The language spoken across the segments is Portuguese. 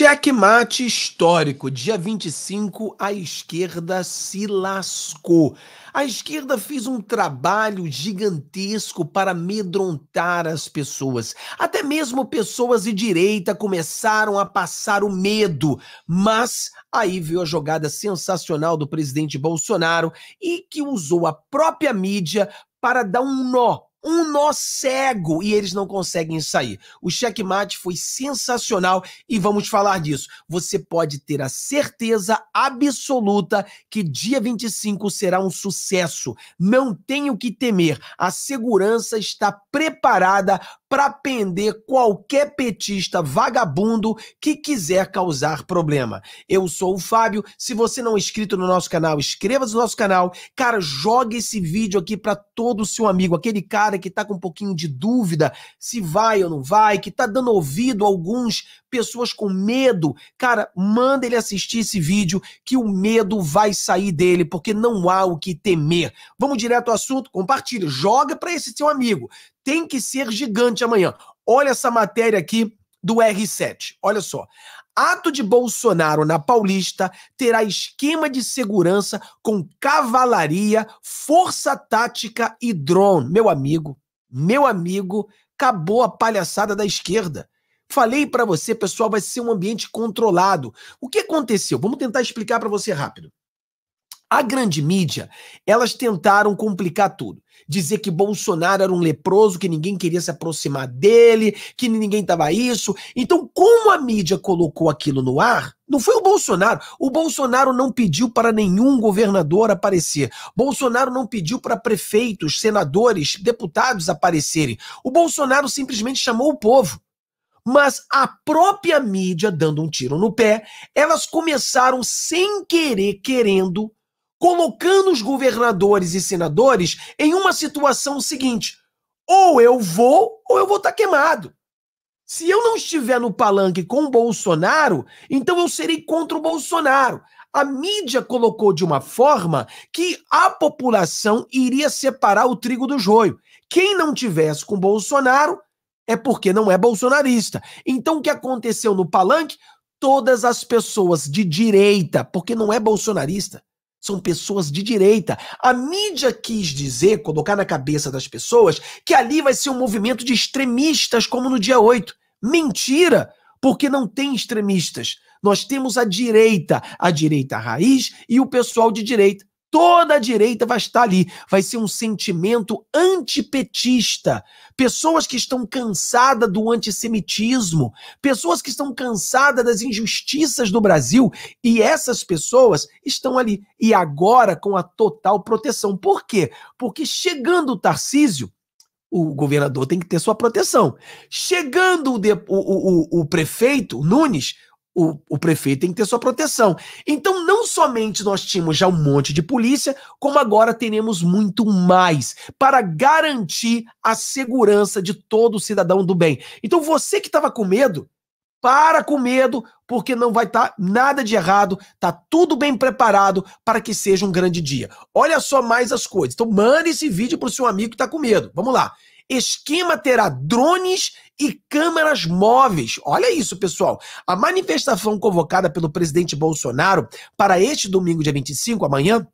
Checkmate histórico. Dia 25, a esquerda se lascou. A esquerda fez um trabalho gigantesco para amedrontar as pessoas. Até mesmo pessoas de direita começaram a passar o medo. Mas aí veio a jogada sensacional do presidente Bolsonaro e que usou a própria mídia para dar um nó um nó cego e eles não conseguem sair. O checkmate foi sensacional e vamos falar disso. Você pode ter a certeza absoluta que dia 25 será um sucesso. Não tem o que temer. A segurança está preparada para prender qualquer petista vagabundo que quiser causar problema. Eu sou o Fábio. Se você não é inscrito no nosso canal, inscreva-se no nosso canal. Cara, joga esse vídeo aqui para todo o seu amigo, aquele cara que tá com um pouquinho de dúvida se vai ou não vai, que tá dando ouvido a alguns pessoas com medo. Cara, manda ele assistir esse vídeo que o medo vai sair dele, porque não há o que temer. Vamos direto ao assunto? Compartilhe, joga para esse seu amigo. Tem que ser gigante amanhã. Olha essa matéria aqui do R7. Olha só. Ato de Bolsonaro na Paulista terá esquema de segurança com cavalaria, força tática e drone. Meu amigo, meu amigo, acabou a palhaçada da esquerda. Falei para você, pessoal, vai ser um ambiente controlado. O que aconteceu? Vamos tentar explicar para você rápido. A grande mídia, elas tentaram complicar tudo. Dizer que Bolsonaro era um leproso, que ninguém queria se aproximar dele, que ninguém tava isso. Então, como a mídia colocou aquilo no ar, não foi o Bolsonaro. O Bolsonaro não pediu para nenhum governador aparecer. Bolsonaro não pediu para prefeitos, senadores, deputados aparecerem. O Bolsonaro simplesmente chamou o povo mas a própria mídia, dando um tiro no pé, elas começaram sem querer, querendo, colocando os governadores e senadores em uma situação seguinte: ou eu vou, ou eu vou estar tá queimado. Se eu não estiver no palanque com o Bolsonaro, então eu serei contra o Bolsonaro. A mídia colocou de uma forma que a população iria separar o trigo do joio. Quem não tivesse com Bolsonaro é porque não é bolsonarista. Então, o que aconteceu no palanque? Todas as pessoas de direita, porque não é bolsonarista, são pessoas de direita. A mídia quis dizer, colocar na cabeça das pessoas, que ali vai ser um movimento de extremistas, como no dia 8. Mentira! Porque não tem extremistas. Nós temos a direita, a direita raiz e o pessoal de direita toda a direita vai estar ali. Vai ser um sentimento antipetista. Pessoas que estão cansadas do antissemitismo, pessoas que estão cansadas das injustiças do Brasil, e essas pessoas estão ali. E agora com a total proteção. Por quê? Porque chegando o Tarcísio, o governador tem que ter sua proteção. Chegando o, de, o, o, o prefeito Nunes, o, o, prefeito tem que ter sua proteção. Então, não somente nós tínhamos já um monte de polícia, como agora teremos muito mais para garantir a segurança de todo cidadão do bem. Então, você que estava com medo, para com medo, porque não vai estar tá nada de errado, tá tudo bem preparado para que seja um grande dia. Olha só mais as coisas. Então, mande esse vídeo para o seu amigo que está com medo. Vamos lá. Esquema terá drones e câmeras móveis. Olha isso, pessoal. A manifestação convocada pelo presidente Bolsonaro para este domingo, dia 25, amanhã,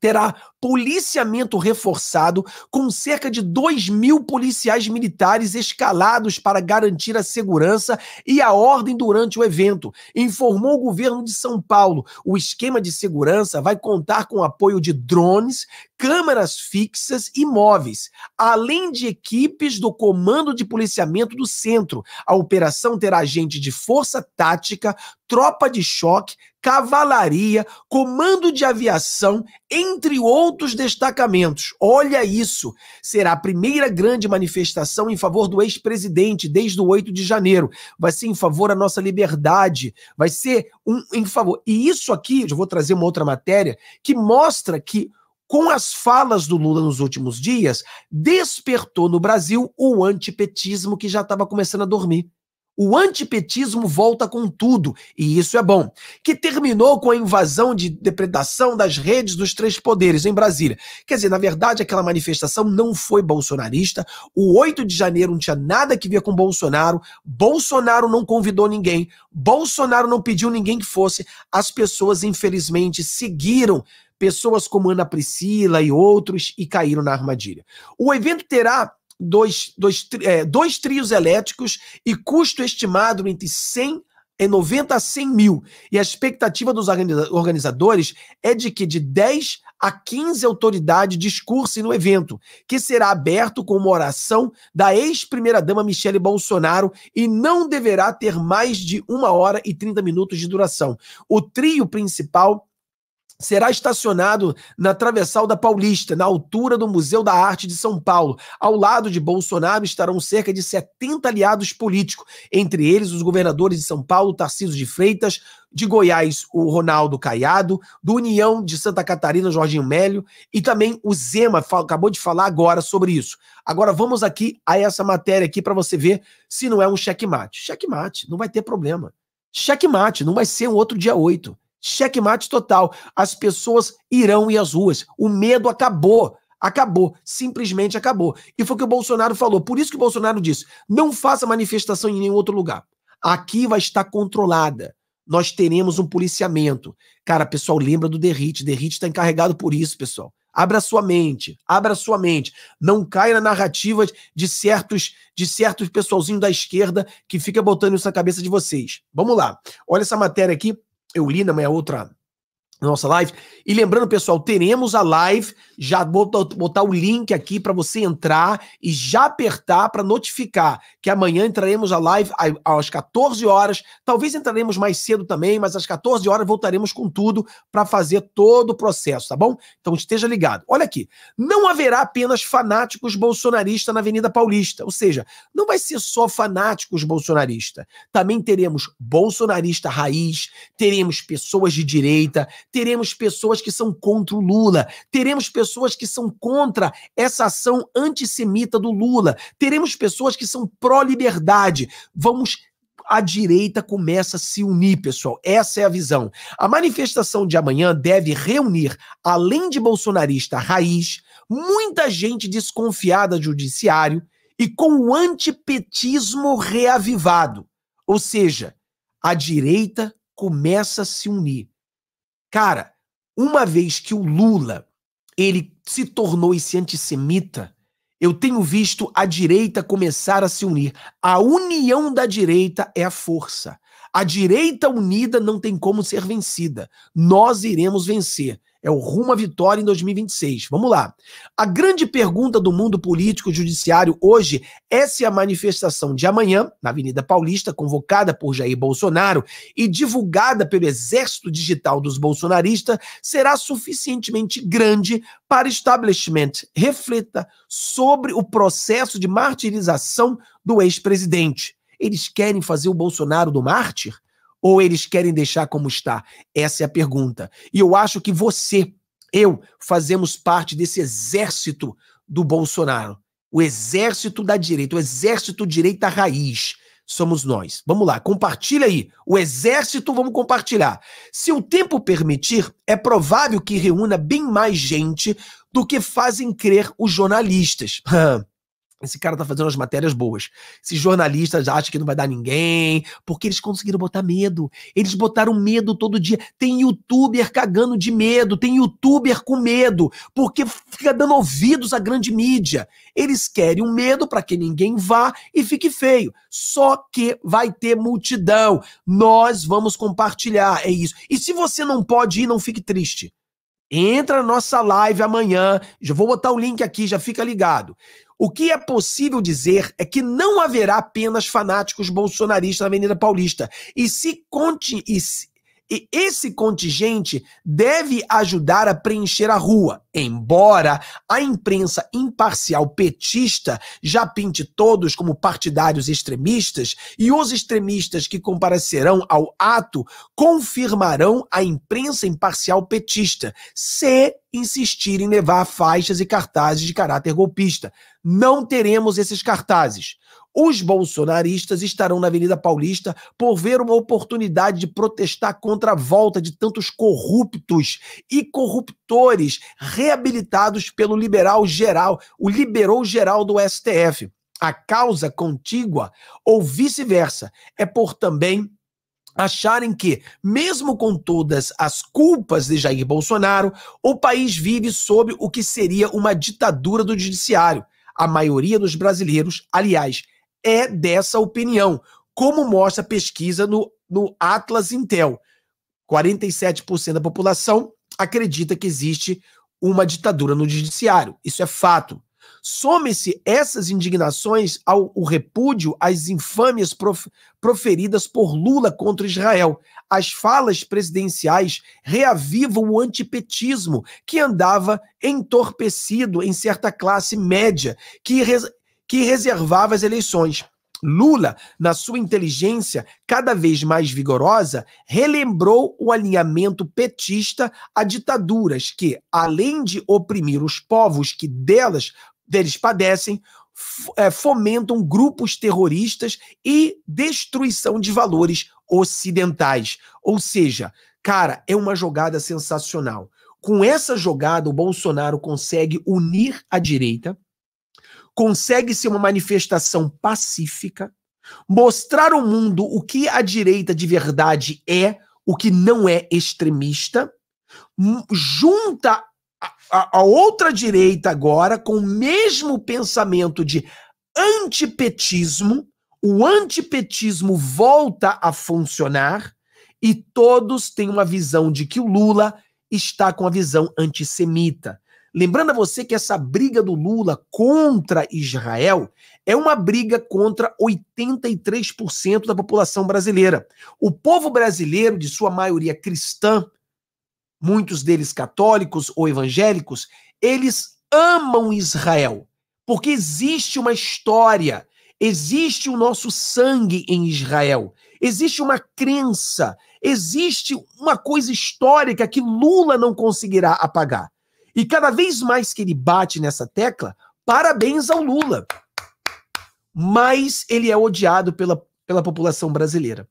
terá policiamento reforçado, com cerca de 2 mil policiais militares escalados para garantir a segurança e a ordem durante o evento, informou o governo de São Paulo. O esquema de segurança vai contar com apoio de drones, câmeras fixas e móveis, além de equipes do Comando de Policiamento do Centro. A operação terá agente de força tática, tropa de choque, cavalaria, comando de aviação, entre outros outros destacamentos. Olha isso! Será a primeira grande manifestação em favor do ex-presidente desde o 8 de janeiro. Vai ser em favor da nossa liberdade, vai ser um em favor. E isso aqui, eu vou trazer uma outra matéria que mostra que com as falas do Lula nos últimos dias, despertou no Brasil o antipetismo que já estava começando a dormir. O antipetismo volta com tudo, e isso é bom. Que terminou com a invasão de depredação das redes dos três poderes em Brasília. Quer dizer, na verdade, aquela manifestação não foi bolsonarista. O 8 de janeiro não tinha nada que ver com Bolsonaro. Bolsonaro não convidou ninguém. Bolsonaro não pediu ninguém que fosse. As pessoas, infelizmente, seguiram pessoas como Ana Priscila e outros e caíram na armadilha. O evento terá dois, dois, é, dois trios elétricos e custo estimado entre 100 e 90 a 100 mil. E a expectativa dos organizadores é de que de 10 a 15 autoridades discursem no evento, que será aberto com uma oração da ex-primeira-dama Michele Bolsonaro e não deverá ter mais de uma hora e 30 minutos de duração. O trio principal será estacionado na Travessal da Paulista, na altura do Museu da Arte de São Paulo. Ao lado de Bolsonaro estarão cerca de 70 aliados políticos, entre eles os governadores de São Paulo, Tarcísio de Freitas, de Goiás, o Ronaldo Caiado, do União de Santa Catarina, Jorginho Mélio, e também o Zema acabou de falar agora sobre isso. Agora vamos aqui a essa matéria aqui para você ver se não é um checkmate. Checkmate, não vai ter problema. Checkmate, não vai ser um outro dia 8. Checkmate total. As pessoas irão ir às ruas. O medo acabou. Acabou, simplesmente acabou. E foi o que o Bolsonaro falou. Por isso que o Bolsonaro disse: não faça manifestação em nenhum outro lugar. Aqui vai estar controlada. Nós teremos um policiamento. Cara, pessoal, lembra do Derrite. Derrite está encarregado por isso, pessoal. Abra sua mente, abra sua mente. Não caia na narrativa de certos de certos pessoalzinho da esquerda que fica botando isso na cabeça de vocês. Vamos lá. Olha essa matéria aqui eu li na minha é outra nossa live. E lembrando, pessoal, teremos a live. Já vou botar o link aqui para você entrar e já apertar para notificar que amanhã entraremos a live às 14 horas. Talvez entraremos mais cedo também, mas às 14 horas voltaremos com tudo para fazer todo o processo, tá bom? Então esteja ligado. Olha aqui. Não haverá apenas fanáticos bolsonaristas na Avenida Paulista. Ou seja, não vai ser só fanáticos bolsonaristas. Também teremos bolsonarista raiz, teremos pessoas de direita teremos pessoas que são contra o Lula, teremos pessoas que são contra essa ação antissemita do Lula, teremos pessoas que são pró-liberdade. Vamos a direita começa a se unir, pessoal. Essa é a visão. A manifestação de amanhã deve reunir, além de bolsonarista raiz, muita gente desconfiada do judiciário e com o antipetismo reavivado. Ou seja, a direita começa a se unir. Cara, uma vez que o Lula ele se tornou esse antissemita, eu tenho visto a direita começar a se unir. A união da direita é a força. A direita unida não tem como ser vencida. Nós iremos vencer. É o rumo à vitória em 2026. Vamos lá. A grande pergunta do mundo político judiciário hoje é se a manifestação de amanhã, na Avenida Paulista, convocada por Jair Bolsonaro e divulgada pelo exército digital dos bolsonaristas, será suficientemente grande para o establishment reflita sobre o processo de martirização do ex-presidente. Eles querem fazer o Bolsonaro do mártir? ou eles querem deixar como está? Essa é a pergunta. E eu acho que você, eu, fazemos parte desse exército do Bolsonaro. O exército da direita, o exército direita raiz. Somos nós. Vamos lá, compartilha aí. O exército, vamos compartilhar. Se o tempo permitir, é provável que reúna bem mais gente do que fazem crer os jornalistas. Esse cara tá fazendo as matérias boas. Esses jornalistas acham que não vai dar ninguém, porque eles conseguiram botar medo. Eles botaram medo todo dia. Tem youtuber cagando de medo, tem youtuber com medo, porque fica dando ouvidos à grande mídia. Eles querem o um medo para que ninguém vá e fique feio. Só que vai ter multidão. Nós vamos compartilhar, é isso. E se você não pode ir, não fique triste. Entra na nossa live amanhã. Já vou botar o link aqui, já fica ligado. O que é possível dizer é que não haverá apenas fanáticos bolsonaristas na Avenida Paulista, e se, conti e se, e esse contingente deve ajudar a preencher a rua, embora a imprensa imparcial petista já pinte todos como partidários extremistas e os extremistas que comparecerão ao ato confirmarão a imprensa imparcial petista, se insistir em levar faixas e cartazes de caráter golpista. Não teremos esses cartazes. Os bolsonaristas estarão na Avenida Paulista por ver uma oportunidade de protestar contra a volta de tantos corruptos e corruptores reabilitados pelo liberal geral, o liberou geral do STF. A causa contígua ou vice-versa é por também acharem que, mesmo com todas as culpas de Jair Bolsonaro, o país vive sob o que seria uma ditadura do judiciário. A maioria dos brasileiros, aliás, é dessa opinião, como mostra a pesquisa no, no Atlas Intel. 47% da população acredita que existe uma ditadura no judiciário. Isso é fato. Some-se essas indignações ao, ao repúdio às infâmias prof, proferidas por Lula contra Israel. As falas presidenciais reavivam o antipetismo que andava entorpecido em certa classe média, que, que reservava as eleições. Lula, na sua inteligência cada vez mais vigorosa, relembrou o alinhamento petista a ditaduras que, além de oprimir os povos que delas deles padecem, eh, fomentam grupos terroristas e destruição de valores ocidentais. Ou seja, cara, é uma jogada sensacional. Com essa jogada, o Bolsonaro consegue unir a direita, consegue ser uma manifestação pacífica, mostrar ao mundo o que a direita de verdade é, o que não é extremista, hum, junta a, a, outra direita agora com o mesmo pensamento de antipetismo, o antipetismo volta a funcionar e todos têm uma visão de que o Lula está com a visão antissemita. Lembrando a você que essa briga do Lula contra Israel é uma briga contra 83% da população brasileira. O povo brasileiro, de sua maioria cristã, muitos deles católicos ou evangélicos, eles amam Israel, porque existe uma história, existe o nosso sangue em Israel, existe uma crença, existe uma coisa histórica que Lula não conseguirá apagar. E cada vez mais que ele bate nessa tecla, parabéns ao Lula. Mas ele é odiado pela, pela população brasileira.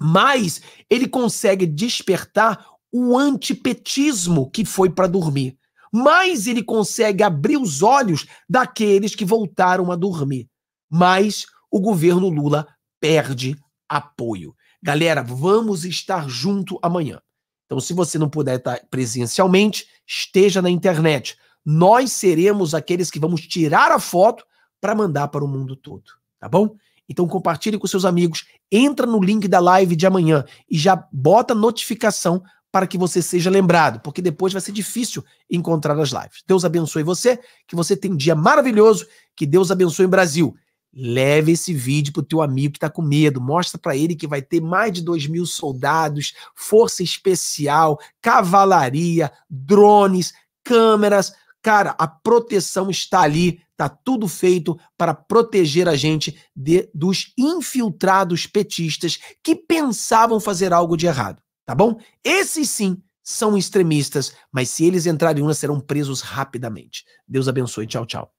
Mas ele consegue despertar o antipetismo que foi para dormir. Mas ele consegue abrir os olhos daqueles que voltaram a dormir. Mas o governo Lula perde apoio. Galera, vamos estar junto amanhã. Então, se você não puder estar presencialmente, esteja na internet. Nós seremos aqueles que vamos tirar a foto para mandar para o mundo todo, tá bom? Então compartilhe com seus amigos, entra no link da live de amanhã e já bota notificação para que você seja lembrado, porque depois vai ser difícil encontrar as lives. Deus abençoe você, que você tenha um dia maravilhoso, que Deus abençoe o Brasil. Leve esse vídeo pro teu amigo que tá com medo. Mostra para ele que vai ter mais de dois mil soldados, força especial, cavalaria, drones, câmeras. Cara, a proteção está ali, tá tudo feito para proteger a gente de, dos infiltrados petistas que pensavam fazer algo de errado, tá bom? Esses sim são extremistas, mas se eles entrarem em uma, serão presos rapidamente. Deus abençoe. Tchau, tchau.